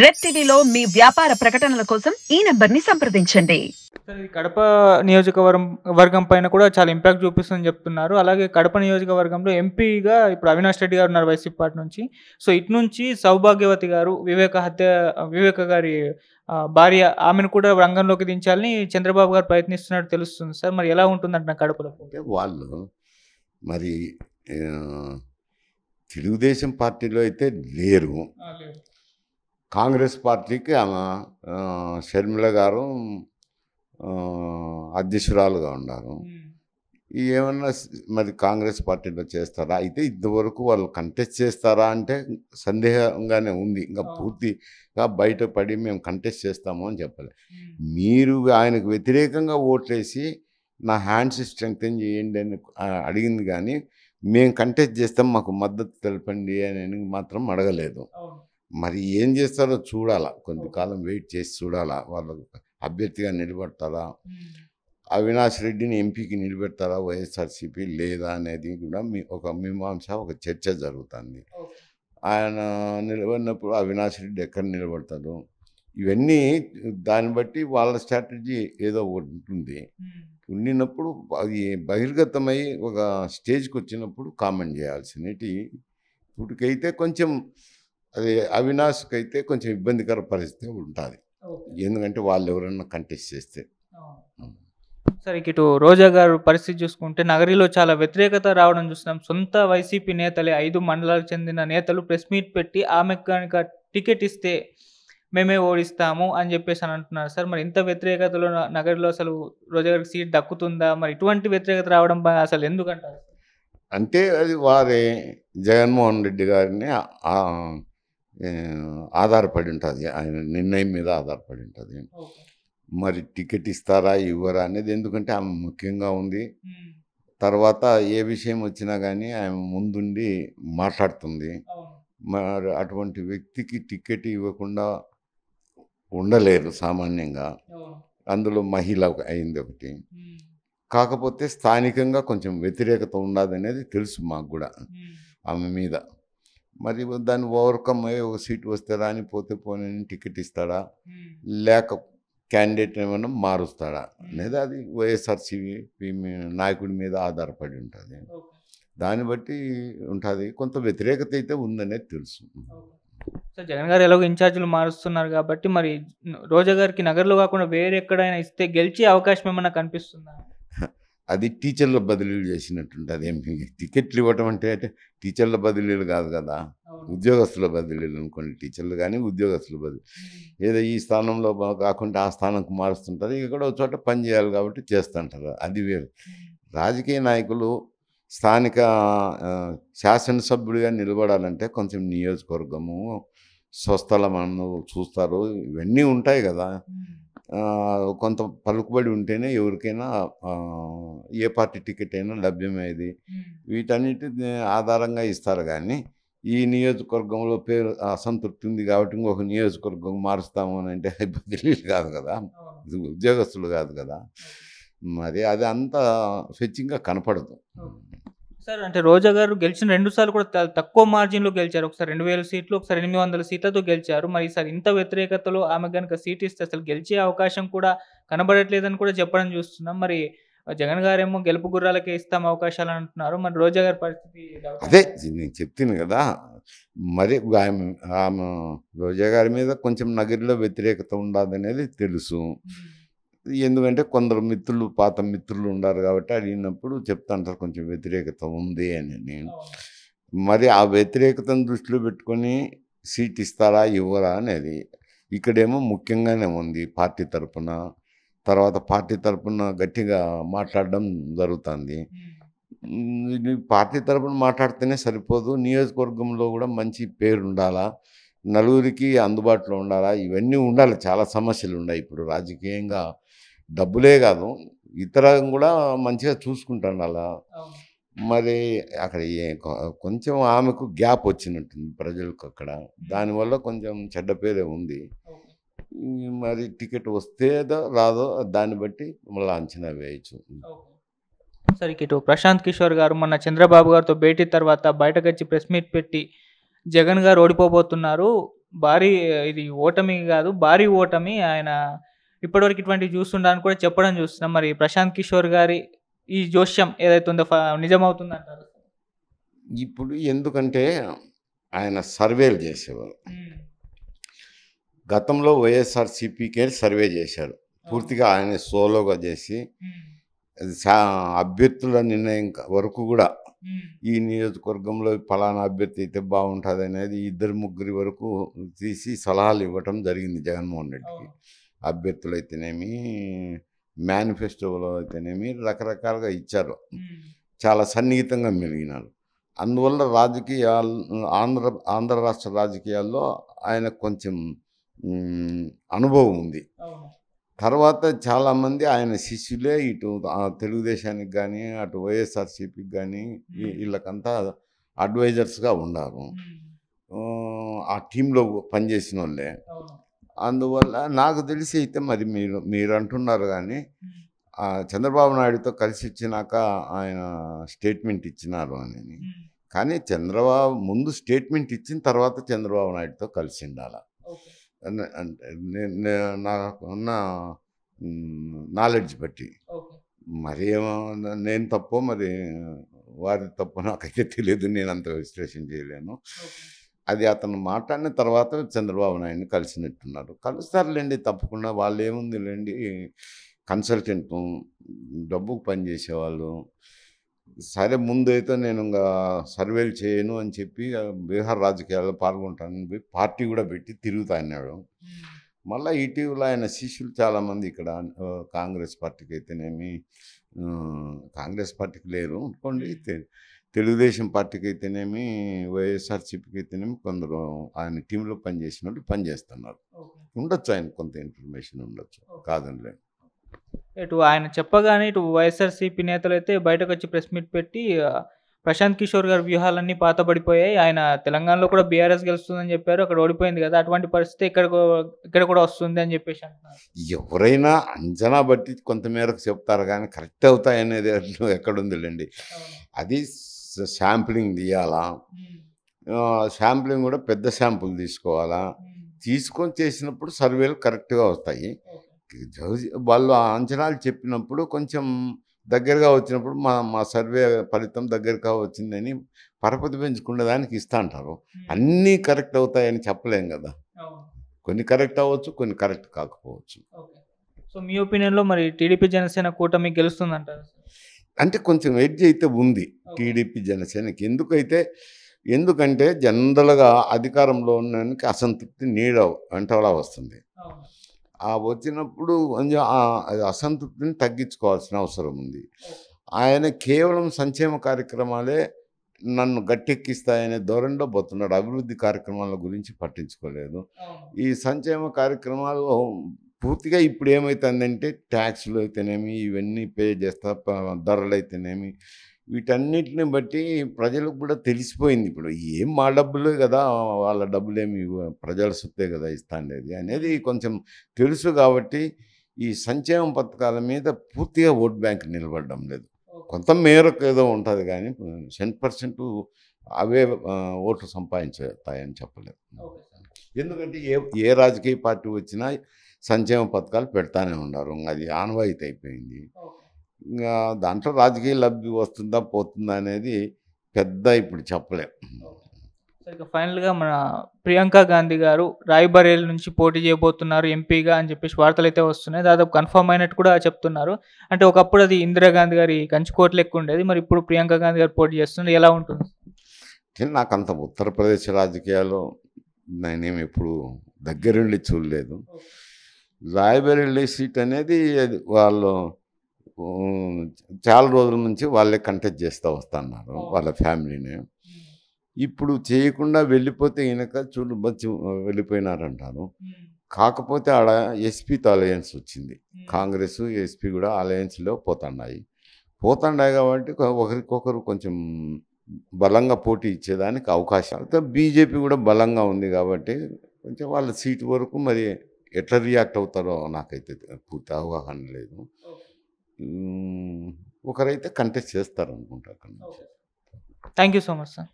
red టీవీలో మీ వ్యాపార ప్రకటనల కోసం ఈ నెంబర్ ని సంప్రదించండి కడప నియోజకవర్గం వర్గం పైన కూడా చాలా ఇంపాక్ట్ చూపిస్తుందని చెప్తున్నారు అలాగే కడప నియోజకవర్గంలో ఎంపీగా ఇప్పుడు అవినాష్ రెడ్డి గారు ఉన్నారు వైసీపీ పార్టీ నుంచి సో ఇటు నుంచి సౌభాగ్యవతి గారు వివేక హత్య వివేక గారి భార్య ఆమెను కూడా రంగంలోకి దించాలని చంద్రబాబు గారు ప్రయత్నిస్తున్నట్టు తెలుస్తుంది సార్ మరి ఎలా ఉంటుందంట కడపలో వాళ్ళు మరి తెలుగుదేశం పార్టీలో అయితే లేరు కాంగ్రెస్ పార్టీకి ఆమె షర్మిల గారు అధ్యక్షురాలుగా ఉన్నారు ఏమన్నా మరి కాంగ్రెస్ పార్టీలో చేస్తారా అయితే ఇంతవరకు వాళ్ళు కంటెస్ట్ చేస్తారా అంటే సందేహంగానే ఉంది ఇంకా పూర్తిగా బయటపడి మేము కంటెస్ట్ చేస్తాము అని చెప్పాలి మీరు ఆయనకు వ్యతిరేకంగా ఓట్లేసి నా హ్యాండ్స్ స్ట్రెంగ్తన్ చేయండి అని అడిగింది కానీ మేము కంటెస్ట్ చేస్తాం మాకు మద్దతు తెలపండి అని మాత్రం అడగలేదు మరి ఏం చేస్తారో చూడాలా కొంతకాలం వెయిట్ చేసి చూడాలా వాళ్ళు అభ్యర్థిగా నిలబెడతారా అవినాష్ రెడ్డిని ఎంపీకి నిలబెడతారా వైఎస్ఆర్సీపీ లేదా అనేది కూడా మీ ఒక మీమాంస ఒక చర్చ జరుగుతుంది ఆయన నిలబడినప్పుడు అవినాష్ రెడ్డి ఎక్కడ నిలబడతాడు ఇవన్నీ దాన్ని బట్టి వాళ్ళ స్ట్రాటజీ ఏదో ఒకటి ఉంటుంది ఉండినప్పుడు అది బహిర్గతమై ఒక స్టేజ్కి వచ్చినప్పుడు కామెంట్ చేయాల్సినవి ఇప్పటికైతే కొంచెం అది అవినాష్కి అయితే కొంచెం ఇబ్బందికర పరిస్థితి ఉంటుంది ఎందుకంటే వాళ్ళు ఎవరైనా కంటెస్ట్ చేస్తే సరే ఇటు రోజా గారు పరిస్థితి చూసుకుంటే నగరిలో చాలా వ్యతిరేకత రావడం చూస్తున్నాం సొంత వైసీపీ నేతలే ఐదు మండలాలకు చెందిన నేతలు ప్రెస్ మీట్ పెట్టి ఆమె కనుక టికెట్ ఇస్తే మేమే ఓడిస్తాము అని చెప్పేసి అని అంటున్నారు సార్ మరి ఇంత వ్యతిరేకతలో నగరిలో అసలు రోజా గారికి సీట్ దక్కుతుందా మరి ఇటువంటి వ్యతిరేకత రావడం అసలు ఎందుకంటారు అంటే అది వారి జగన్మోహన్ రెడ్డి గారిని ఆధారపడి ఉంటుంది ఆయన నిర్ణయం మీద ఆధారపడి ఉంటుంది మరి టికెట్ ఇస్తారా ఇవ్వరా అనేది ఎందుకంటే ఆమె ముఖ్యంగా ఉంది తర్వాత ఏ విషయం వచ్చినా కానీ ఆమె ముందుండి మాట్లాడుతుంది మరి అటువంటి వ్యక్తికి టికెట్ ఇవ్వకుండా ఉండలేరు సామాన్యంగా అందులో మహిళ అయింది ఒకటి కాకపోతే స్థానికంగా కొంచెం వ్యతిరేకత ఉండదు అనేది తెలుసు మాకు కూడా ఆమె మీద మరి దాన్ని ఓవర్కమ్ అయ్యి ఒక సీట్ వస్తే పోతే పోనీ టికెట్ ఇస్తాడా లేక క్యాండిడేట్ ఏమైనా మారుస్తాడా లేదా అది వైఎస్ఆర్సీపీ నాయకుడి మీద ఆధారపడి ఉంటుంది దాన్ని బట్టి ఉంటుంది కొంత వ్యతిరేకత అయితే ఉందనే తెలుసు సో జగన్ గారు ఎలాగో ఇన్ఛార్జీలు మారుస్తున్నారు కాబట్టి మరి రోజా గారికి నగర్లో కాకుండా వేరే ఎక్కడైనా ఇస్తే గెలిచే అవకాశం ఏమైనా కనిపిస్తుందా అది టీచర్ల బదిలీలు చేసినట్టుంటే అదేం టికెట్లు ఇవ్వటం అంటే టీచర్ల బదిలీలు కాదు కదా ఉద్యోగస్తుల బదిలీలు అనుకోండి టీచర్లు కానీ ఉద్యోగస్తుల బదిలీ ఏదో ఈ స్థానంలో కాకుండా ఆ స్థానంకు మారుస్తుంటారు ఇక్కడ ఒక చోట పని చేయాలి కాబట్టి చేస్తుంటారు అది వేరు రాజకీయ నాయకులు స్థానిక శాసనసభ్యుడిగా నిలబడాలంటే కొంచెం నియోజకవర్గము స్వస్థలం చూస్తారు ఇవన్నీ ఉంటాయి కదా కొంత పలుకుబడి ఉంటేనే ఎవరికైనా ఏ పార్టీ టికెట్ అయినా లభ్యమయ్యేది వీటన్నిటి ఆధారంగా ఇస్తారు కానీ ఈ నియోజకవర్గంలో పేరు అసంతృప్తి ఉంది కాబట్టి ఇంకొక నియోజకవర్గం మారుస్తాము అని అంటే బదిలీలు కాదు కదా ఉద్యోగస్తులు కాదు కదా మరి అది అంత స్వచ్ఛంగా కనపడదు సార్ అంటే రోజా గారు గెలిచిన రెండు సార్లు కూడా తక్కువ మార్జిన్లో గెలిచారు ఒకసారి రెండు వేల సీట్లు ఒకసారి ఎనిమిది వందల సీట్లతో గెలిచారు మరి ఈసారి ఇంత వ్యతిరేకతలో ఆమె కనుక సీట్ ఇస్తే అసలు గెలిచే అవకాశం కూడా కనబడట్లేదని కూడా చెప్పడం చూస్తున్నాం మరి జగన్ గారేమో గెలుపు గుర్రాలకే ఇస్తాం అవకాశాలు అంటున్నారు మరి రోజా గారి పరిస్థితి అదే నేను చెప్తాను కదా మరి ఆమె రోజా గారి మీద కొంచెం నగరిలో వ్యతిరేకత ఉండదు అనేది తెలుసు ఎందుకంటే కొందరు మిత్రులు పాత మిత్రులు ఉన్నారు కాబట్టి అడిగినప్పుడు చెప్తాను కొంచెం వ్యతిరేకత ఉంది అని మరి ఆ వ్యతిరేకతను దృష్టిలో పెట్టుకొని సీట్ ఇస్తారా ఇవ్వరా అనేది ఇక్కడేమో ముఖ్యంగానే ఉంది పార్టీ తరఫున తర్వాత పార్టీ తరఫున గట్టిగా మాట్లాడడం జరుగుతుంది పార్టీ తరఫున మాట్లాడితేనే సరిపోదు నియోజకవర్గంలో కూడా మంచి పేరు ఉండాలా నలుగురికి అందుబాటులో ఉండాలా ఇవన్నీ ఉండాలి చాలా సమస్యలు ఉన్నాయి ఇప్పుడు రాజకీయంగా డబ్బులే కాదు ఇతర కూడా మంచిగా చూసుకుంటాను అలా మరి అక్కడ కొంచెం ఆమెకు గ్యాప్ వచ్చినట్టుంది ప్రజలకు అక్కడ దానివల్ల కొంచెం చెడ్డ పేరే ఉంది మరి టికెట్ వస్తేదో రాదో దాన్ని బట్టి మళ్ళీ అంచనా వేయచ్చు సరే ఇటు ప్రశాంత్ కిషోర్ గారు మన చంద్రబాబు గారితో భేటీ తర్వాత బయటకు వచ్చి ప్రెస్ మీట్ పెట్టి జగన్ గారు ఓడిపోబోతున్నారు భారీ ఇది ఓటమి కాదు భారీ ఓటమి ఆయన ఇప్పటివరకు ఇటువంటివి చూస్తుండని కూడా చెప్పడం చూస్తున్నాం మరి ప్రశాంత్ కిషోర్ గారి ఈ జోష్యం ఏదైతే ఉందో నిజమవుతుందంటారు ఇప్పుడు ఎందుకంటే ఆయన సర్వేలు చేసేవారు గతంలో వైఎస్ఆర్ సిపికే సర్వే చేశారు పూర్తిగా ఆయన సోలోగా చేసి అభ్యర్థుల నిర్ణయం వరకు కూడా ఈ నియోజకవర్గంలో ఫలానా అభ్యర్థి అయితే బాగుంటుంది అనేది ఇద్దరు ముగ్గురి వరకు తీసి సలహాలు ఇవ్వటం జరిగింది జగన్మోహన్ రెడ్డికి అభ్యర్థులు అయితేనేమి మేనిఫెస్టోలో అయితేనేమి రకరకాలుగా ఇచ్చారు చాలా సన్నిహితంగా మెలిగినారు అందువల్ల రాజకీయాలు ఆంధ్ర ఆంధ్ర రాష్ట్ర రాజకీయాల్లో ఆయన కొంచెం అనుభవం ఉంది తర్వాత చాలామంది ఆయన శిష్యులే ఇటు తెలుగుదేశానికి కానీ అటు వైఎస్ఆర్సీపీకి కానీ వీళ్ళకంతా అడ్వైజర్స్గా ఉన్నారు ఆ టీంలో పనిచేసిన వాళ్ళే అందువల్ల నాకు తెలిసి అయితే మరి మీరు మీరు అంటున్నారు కానీ చంద్రబాబు నాయుడుతో కలిసి వచ్చినాక ఆయన స్టేట్మెంట్ ఇచ్చినారు అని కానీ చంద్రబాబు ముందు స్టేట్మెంట్ ఇచ్చిన తర్వాత చంద్రబాబు నాయుడుతో కలిసి ఉండాల అంటే నాకున్న నాలెడ్జ్ బట్టి మరి నేను తప్పో మరి వారి తప్పో నాకైతే తెలియదు నేను అంత విశ్లేషణ చేయలేను అది అతను మాట్లాడిన తర్వాత చంద్రబాబు నాయుడిని కలిసినట్టున్నారు కలుస్తారులేండి తప్పకుండా వాళ్ళు ఏముంది లేండి కన్సల్టెంట్ డబ్బుకు పనిచేసేవాళ్ళు సరే ముందైతే నేను ఇంకా సర్వేలు చేయను అని చెప్పి బీహార్ రాజకీయాల్లో పాల్గొంటానని పార్టీ కూడా పెట్టి తిరుగుతా అన్నాడు మళ్ళీ ఇటీవల ఆయన శిష్యులు చాలామంది ఇక్కడ కాంగ్రెస్ పార్టీకి అయితేనేమి కాంగ్రెస్ పార్టీకి లేరు అనుకోండి తెలుగుదేశం పార్టీకి అయితేనేమి వైఎస్ఆర్సీపీకి అయితేనేమి కొందరు ఆయన టీంలో పనిచేసిన వాళ్ళు పనిచేస్తున్నారు ఉండొచ్చు ఆయన కొంత ఇన్ఫర్మేషన్ ఉండొచ్చు కాదండి ఇటు ఆయన చెప్పగానే ఇటు వైఎస్ఆర్సీపీ నేతలు అయితే బయటకు వచ్చి ప్రెస్ మీట్ పెట్టి ప్రశాంత్ కిషోర్ గారి వ్యూహాలన్నీ పాతబడిపోయాయి ఆయన తెలంగాణలో కూడా బీఆర్ఎస్ గెలుస్తుందని చెప్పారు అక్కడ ఓడిపోయింది కదా అటువంటి పరిస్థితి ఇక్కడ ఇక్కడ కూడా వస్తుంది అని చెప్పేసి ఎవరైనా అంచనా బట్టి కొంతమేరకు చెప్తారు కానీ కరెక్ట్ అవుతాయనేది ఎక్కడుందిలేండి అది శాంప్లింగ్ తీయాలా శాంప్లింగ్ కూడా పెద్ద శాంపుల్ తీసుకోవాలా తీసుకొని చేసినప్పుడు సర్వేలు కరెక్ట్గా వస్తాయి వాళ్ళు అంచనాలు చెప్పినప్పుడు కొంచెం దగ్గరగా వచ్చినప్పుడు మా మా సర్వే ఫలితం దగ్గరగా వచ్చిందని పరపతి పెంచుకునే దానికి ఇస్తా అంటారు అన్నీ కరెక్ట్ అవుతాయని చెప్పలేం కదా కొన్ని కరెక్ట్ అవ్వచ్చు కొన్ని కరెక్ట్ కాకపోవచ్చు సో మీ ఒపీనియన్లో మరి టీడీపీ జనసేన కూటమి గెలుస్తుందంటారు అంటే కొంచెం ఎడ్జ్ అయితే ఉంది టీడీపీ జనసేనకి ఎందుకైతే ఎందుకంటే జనరల్గా అధికారంలో ఉండడానికి అసంతృప్తి నీడ వెంటలా వస్తుంది ఆ వచ్చినప్పుడు కొంచెం అసంతృప్తిని తగ్గించుకోవాల్సిన అవసరం ఉంది ఆయన కేవలం సంక్షేమ కార్యక్రమాలే నన్ను గట్టెక్కిస్తాయనే ధోరణిలో పోతున్నాడు అభివృద్ధి కార్యక్రమాల గురించి పట్టించుకోలేదు ఈ సంక్షేమ కార్యక్రమాలు పూర్తిగా ఇప్పుడు ఏమవుతుందంటే ట్యాక్స్లు అయితేనేమి ఇవన్నీ పే చేస్తా ధరలు అయితేనేమి వీటన్నిటిని బట్టి ప్రజలకు కూడా తెలిసిపోయింది ఇప్పుడు ఏం మా డబ్బులే కదా వాళ్ళ ఏమి ప్రజల సొత్తే కదా ఇస్తాండేది అనేది కొంచెం తెలుసు కాబట్టి ఈ సంక్షేమ పథకాల మీద పూర్తిగా ఓట్ బ్యాంక్ నిలబడడం లేదు కొంత మేరకు ఏదో ఉంటుంది కానీ టెన్ పర్సెంట్ అవే ఓట్లు సంపాదించుతాయని చెప్పలేదు ఎందుకంటే ఏ ఏ రాజకీయ పార్టీ వచ్చినా సంక్షేమ పథకాలు పెడతానే ఉన్నారు అది ఆనవాయితీ అయిపోయింది ఇంకా దాంట్లో రాజకీయ లబ్ధి వస్తుందా పోతుందా అనేది పెద్ద ఇప్పుడు చెప్పలేం ఇక ఫైనల్గా మన ప్రియాంక గాంధీ గారు రాయ్బరేల్ నుంచి పోటీ చేయబోతున్నారు ఎంపీగా అని చెప్పేసి వార్తలు అయితే వస్తున్నాయి దాదాపు కన్ఫర్మ్ అయినట్టు కూడా చెప్తున్నారు అంటే ఒకప్పుడు అది ఇందిరాగాంధీ గారి కంచుకోట్లు ఎక్కువ ఉండేది మరి ఇప్పుడు ప్రియాంక గాంధీ గారు పోటీ చేస్తున్నారు ఎలా ఉంటుంది నాకు అంత ఉత్తరప్రదేశ్ రాజకీయాలు నేనేమి ఎప్పుడు దగ్గరుండి చూడలేదు లైబ్రరీ సీట్ అనేది వాళ్ళు చాలా రోజుల నుంచి వాళ్ళే కంటెక్ట్ చేస్తూ వస్తున్నారు వాళ్ళ ఫ్యామిలీని ఇప్పుడు చేయకుండా వెళ్ళిపోతే ఈయనక చూడు బచ్చి వెళ్ళిపోయినారంటారు కాకపోతే ఆడ ఎస్పీతో అలయన్స్ వచ్చింది కాంగ్రెస్ ఎస్పీ కూడా అలయన్స్లో పోతున్నాయి పోతున్నాయి కాబట్టి ఒకరికొకరు కొంచెం బలంగా పోటీ ఇచ్చేదానికి అవకాశాలు బీజేపీ కూడా బలంగా ఉంది కాబట్టి కొంచెం వాళ్ళ సీటు వరకు మరి ఎట్లా రియాక్ట్ అవుతారో నాకైతే పూర్తి అవగాహన లేదు ఒకరైతే కంటెస్ట్ చేస్తారు అనుకుంటా thank you so much sir